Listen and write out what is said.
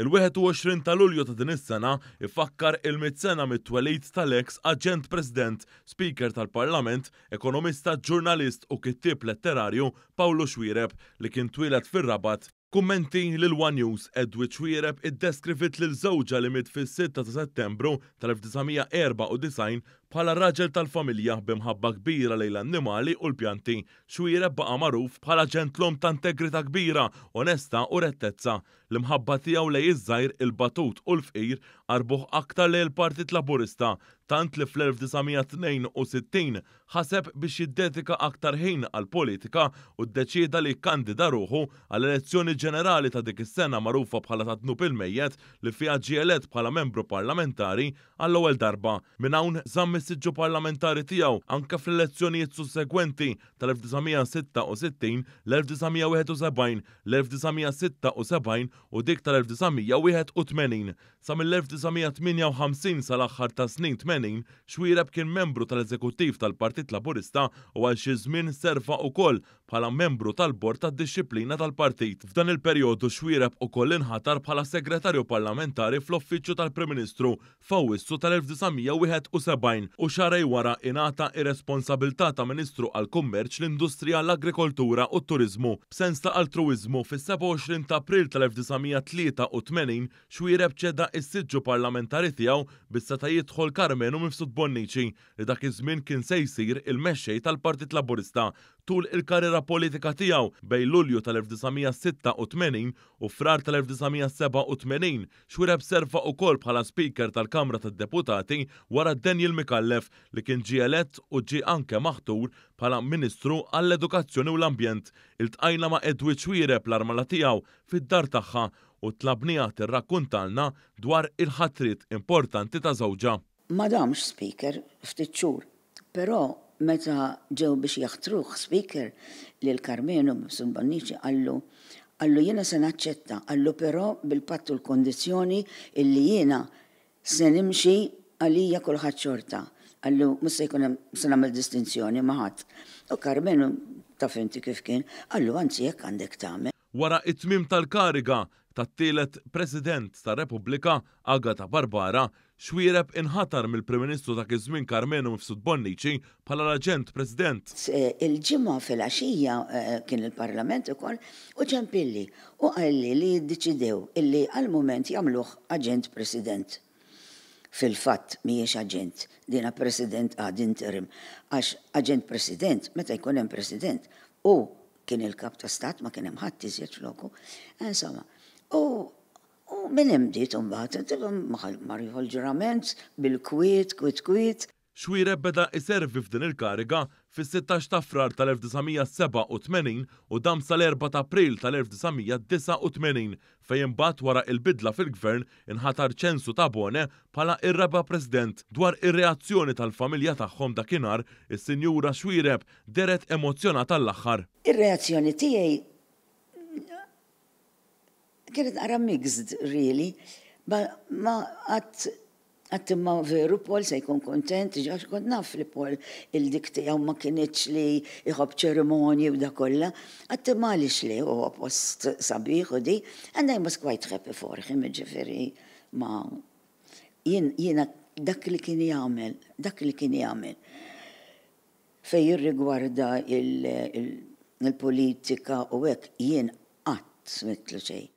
Il-21 ta' Lulju ta' din is-sena ifakkar il-mit sena ifakkar il mitsena tal-ex aġent president, speaker tal-Parlament, ekonomista, ġurnalist u kittib letterarju Paolo Xwireb li kien twilet fir-Rabat Kummenti lil One News Edwidge Wiereb id-deskrivit lil żewġa li mit fis-6 ta' Settembru tal-1994 bħala raġel tal-familja bimħabba kbira lejn l-annimali u l-pjanti, xwira baqa magħruf bħala ġentlhom ta' integrita kbira, onesta u rettezza, l-imħabba tiegħu lej iż-żajr il-batut u l-fqir arbuħ aktar lejn il-Partit Laburista, tant li fl-1962 ħaseb biex jiddedika aktar ħin għal-politika u d-deċida li kandida ruħu għall-elezzjoni ġenerali ta' dik is-sena magħrufa bħala ta' tnub il-mejjet li fiha ġielet bħala membru parlamentari għall-ewwel darba minn hawn żamm mis-siġġu parlamentari tiegħu anke fl-elezzjonijiet sussegwenti tal-1966, l-1971, l-1976 u dik tal-1981. Sa mill-1958 sal-aħħar ta' snin 80 xwireb kien membru tal-eżekuttiv tal-Partit Laburista u għal xi żmien serva wkoll bħala membru tal-Bord tad dixxiplina tal-Partit. F'dan il-perjodu xwireb ukoll inħatar bħala segretarju parlamentari fl offiċċju tal-Prim Ministru f'Awwissu tal-1971 u xarej wara inata ir-responsabilità ta' Ministru għal kummerċ l-Industrija l-Agrikoltura u t-Turizmu b'sens ta' altruizmu fis-27 ta' April tal-1983 xwireb ċeda is-siġġu parlamentari tiegħu bissa ta' jidħol Karmenu Mifsud Bonnici li dak iż-żmien kien se jsir il-mexxej tal-Partit Laburista tul il-karriera politika tiegħu bejn Lulju tal-1986 u frar tal-1987 xwireb serva ukoll bħala Speaker tal-Kamra tad-Deputati wara Daniel Mikal Mukallef li kien ġi elett u ġi anke maħtur bħala Ministru għall-Edukazzjoni u l-Ambjent il-tqajna ma' Edwi Ċwireb l-armala tiegħu fid-dar tagħha u tlabnija tirrakkuntalna dwar il-ħatrit importanti ta' żewġa. Madamx speaker ftit xhur, però meta ġew biex jaħtruħ speaker lil Karmenu Bsun Banniċi għallu għallu jena se naċċetta, għallu però bil-pattu l-kondizjoni illi jena se nimxi għalija kulħadd xorta. Għallu, musa jkun mal distinzjoni maħat. U Karmenu ta' finti kif kien, għallu għanzi jekk għandek tagħmel. Wara it-tmim tal-kariga t tielet President tar-Repubblika Agata Barbara xwireb inħatar mill-Prim Ministru ta' kizmin Karmenu Mifsud Bonnici bħala l-Aġent President. Il-ġimgħa fil axija eh, eh, kien il-Parlament ukoll u ċempilli u qal li jiddeċidew illi għal-mument jagħmluh Aġent President fil-fatt miex aġent, dina president għad interim, għax aġent president, meta jkun hemm president, u kien il-kap ta' stat ma kien hemm ħadd iżjed floku, insomma, u u minn hemm dit imbagħad, maħal marjuħol ġurament bil-kwiet, kwiet kwiet xwire beda iservi f'din il-kariga fis-16 ta' frar tal-1987 u dam sal-4 ta' april tal-1989 fejn bat wara il-bidla fil-gvern inħatar ċensu ta' Bone bħala ir-raba president dwar ir-reazzjoni tal-familja tagħhom dakinhar is-sinjura Xwireb deret emozjona tal-aħħar. Ir-reazzjoni tiegħi kienet ara mixed really, ma għat Għattimma veru Pol se jkun kontent, ġax kont naf li Pol il-dikti għaw ma kienieċ li jħob ċeremonji u da kolla. Għattimma li xli u post sabiħ u di, and I kwajt quite happy for him, ma jina dak li kien jgħamil, dak li kien jgħamil. Fej jirrigwarda il-politika u għek jien għat smitlu